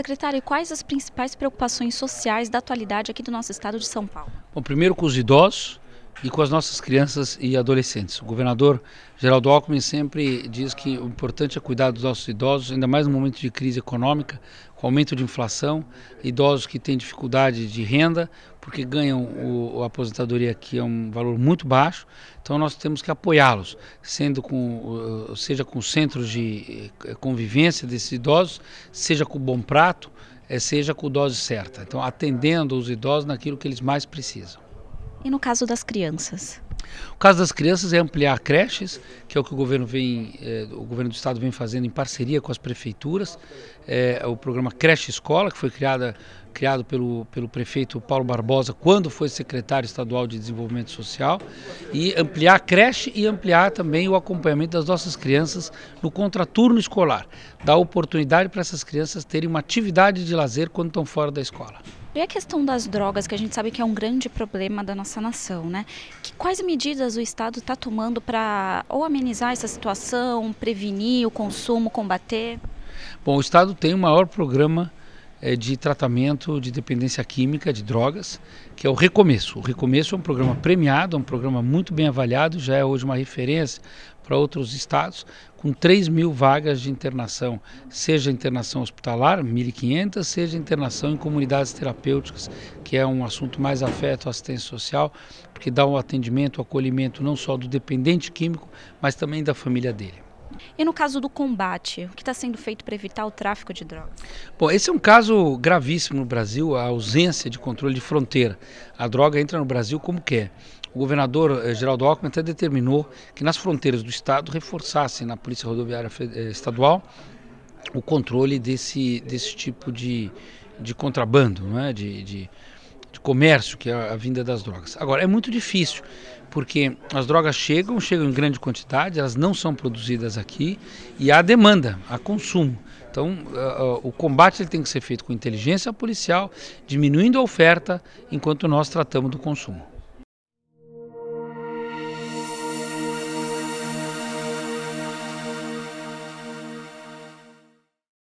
Secretário, quais as principais preocupações sociais da atualidade aqui do nosso estado de São Paulo? Bom, primeiro com os idosos, e com as nossas crianças e adolescentes. O governador Geraldo Alckmin sempre diz que o importante é cuidar dos nossos idosos, ainda mais no momento de crise econômica, com aumento de inflação, idosos que têm dificuldade de renda, porque ganham o, a aposentadoria que é um valor muito baixo, então nós temos que apoiá-los, sendo com, seja com centros de eh, convivência desses idosos, seja com o Bom Prato, eh, seja com dose certa. Então, atendendo os idosos naquilo que eles mais precisam. E no caso das crianças? O caso das crianças é ampliar creches, que é o que o governo vem, eh, o governo do estado vem fazendo em parceria com as prefeituras. Eh, o programa Creche Escola, que foi criada, criado pelo, pelo prefeito Paulo Barbosa quando foi secretário estadual de Desenvolvimento Social, e ampliar a creche e ampliar também o acompanhamento das nossas crianças no contraturno escolar, dar oportunidade para essas crianças terem uma atividade de lazer quando estão fora da escola. E a questão das drogas, que a gente sabe que é um grande problema da nossa nação, né? Que, quais medidas o Estado está tomando para ou amenizar essa situação, prevenir o consumo, combater? Bom, o Estado tem o maior programa é, de tratamento de dependência química de drogas, que é o Recomeço. O Recomeço é um programa premiado, é um programa muito bem avaliado, já é hoje uma referência para outros estados, com 3 mil vagas de internação, seja internação hospitalar, 1.500, seja internação em comunidades terapêuticas, que é um assunto mais afeto à assistência social, porque dá um atendimento, um acolhimento não só do dependente químico, mas também da família dele. E no caso do combate, o que está sendo feito para evitar o tráfico de drogas? Bom, esse é um caso gravíssimo no Brasil, a ausência de controle de fronteira. A droga entra no Brasil como quer. É. O governador eh, Geraldo Alckmin até determinou que nas fronteiras do estado reforçassem na Polícia Rodoviária eh, Estadual o controle desse, desse tipo de, de contrabando, não é? de, de de comércio, que é a vinda das drogas. Agora, é muito difícil, porque as drogas chegam, chegam em grande quantidade, elas não são produzidas aqui e há demanda, há consumo. Então, uh, o combate ele tem que ser feito com inteligência policial, diminuindo a oferta, enquanto nós tratamos do consumo.